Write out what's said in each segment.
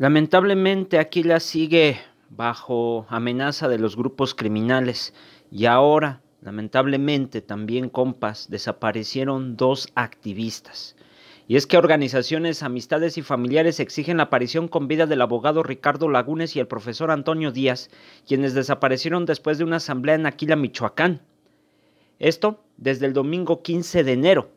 Lamentablemente Aquila sigue bajo amenaza de los grupos criminales y ahora, lamentablemente, también compas, desaparecieron dos activistas. Y es que organizaciones, amistades y familiares exigen la aparición con vida del abogado Ricardo Lagunes y el profesor Antonio Díaz, quienes desaparecieron después de una asamblea en Aquila, Michoacán. Esto desde el domingo 15 de enero.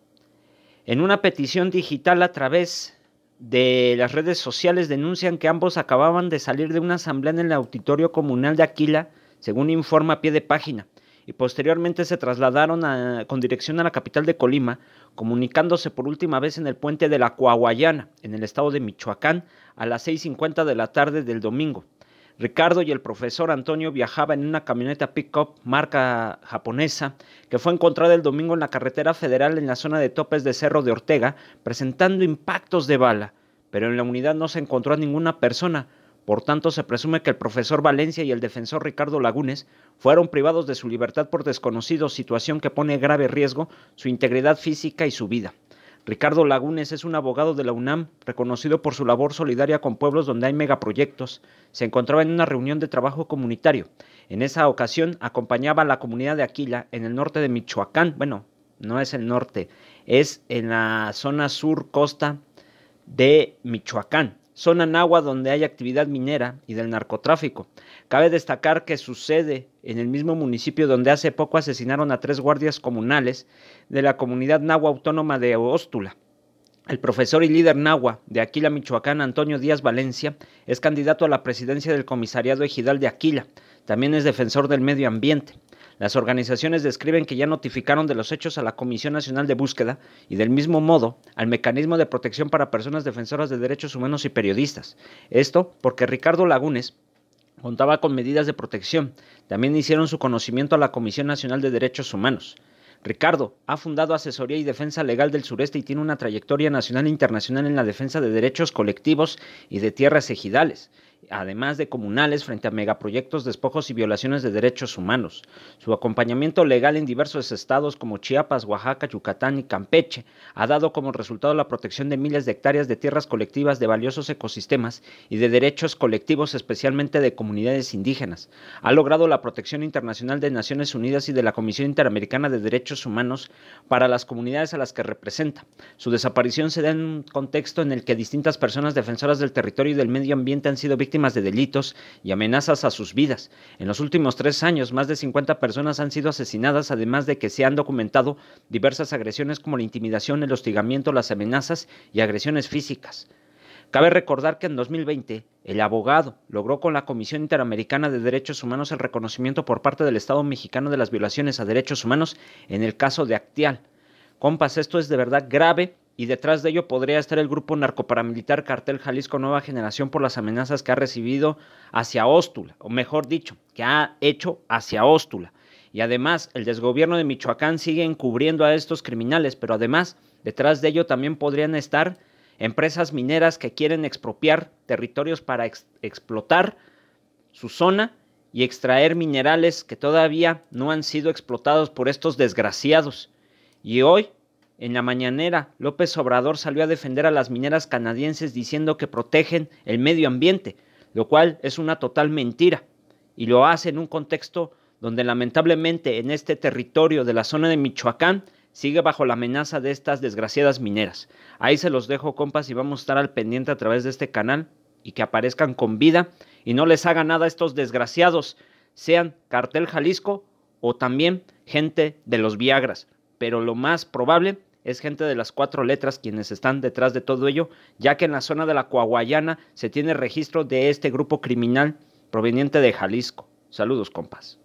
En una petición digital a través de las redes sociales denuncian que ambos acababan de salir de una asamblea en el auditorio comunal de Aquila, según informa a pie de página, y posteriormente se trasladaron con dirección a la capital de Colima, comunicándose por última vez en el puente de la Coahuayana, en el estado de Michoacán, a las 6.50 de la tarde del domingo. Ricardo y el profesor Antonio viajaban en una camioneta pick-up marca japonesa que fue encontrada el domingo en la carretera federal en la zona de topes de Cerro de Ortega, presentando impactos de bala, pero en la unidad no se encontró a ninguna persona. Por tanto, se presume que el profesor Valencia y el defensor Ricardo Lagunes fueron privados de su libertad por desconocido, situación que pone grave riesgo su integridad física y su vida. Ricardo Lagunes es un abogado de la UNAM, reconocido por su labor solidaria con pueblos donde hay megaproyectos. Se encontraba en una reunión de trabajo comunitario. En esa ocasión acompañaba a la comunidad de Aquila, en el norte de Michoacán. Bueno, no es el norte, es en la zona sur costa de Michoacán zona náhuatl donde hay actividad minera y del narcotráfico. Cabe destacar que sucede en el mismo municipio donde hace poco asesinaron a tres guardias comunales de la comunidad nagua autónoma de Óstula. El profesor y líder nagua de Aquila, Michoacán, Antonio Díaz Valencia, es candidato a la presidencia del comisariado ejidal de Aquila. También es defensor del medio ambiente. Las organizaciones describen que ya notificaron de los hechos a la Comisión Nacional de Búsqueda y del mismo modo al Mecanismo de Protección para Personas Defensoras de Derechos Humanos y Periodistas. Esto porque Ricardo Lagunes, contaba con medidas de protección. También hicieron su conocimiento a la Comisión Nacional de Derechos Humanos. Ricardo ha fundado Asesoría y Defensa Legal del Sureste y tiene una trayectoria nacional e internacional en la defensa de derechos colectivos y de tierras ejidales además de comunales frente a megaproyectos, despojos y violaciones de derechos humanos. Su acompañamiento legal en diversos estados como Chiapas, Oaxaca, Yucatán y Campeche ha dado como resultado la protección de miles de hectáreas de tierras colectivas de valiosos ecosistemas y de derechos colectivos especialmente de comunidades indígenas. Ha logrado la protección internacional de Naciones Unidas y de la Comisión Interamericana de Derechos Humanos para las comunidades a las que representa. Su desaparición se da en un contexto en el que distintas personas defensoras del territorio y del medio ambiente han sido víctimas de delitos y amenazas a sus vidas. En los últimos tres años, más de 50 personas han sido asesinadas, además de que se han documentado diversas agresiones como la intimidación, el hostigamiento, las amenazas y agresiones físicas. Cabe recordar que en 2020 el abogado logró con la Comisión Interamericana de Derechos Humanos el reconocimiento por parte del Estado mexicano de las violaciones a derechos humanos en el caso de Actial. Compas, esto es de verdad grave y detrás de ello podría estar el grupo narcoparamilitar Cartel Jalisco Nueva Generación por las amenazas que ha recibido hacia Óstula, o mejor dicho, que ha hecho hacia Óstula. Y además, el desgobierno de Michoacán sigue encubriendo a estos criminales, pero además, detrás de ello también podrían estar empresas mineras que quieren expropiar territorios para explotar su zona y extraer minerales que todavía no han sido explotados por estos desgraciados. Y hoy en la mañanera, López Obrador salió a defender a las mineras canadienses diciendo que protegen el medio ambiente, lo cual es una total mentira, y lo hace en un contexto donde lamentablemente en este territorio de la zona de Michoacán sigue bajo la amenaza de estas desgraciadas mineras. Ahí se los dejo, compas, y vamos a estar al pendiente a través de este canal y que aparezcan con vida y no les haga nada a estos desgraciados, sean Cartel Jalisco o también gente de los Viagras. Pero lo más probable es gente de las cuatro letras quienes están detrás de todo ello, ya que en la zona de la Coahuayana se tiene registro de este grupo criminal proveniente de Jalisco. Saludos, compas.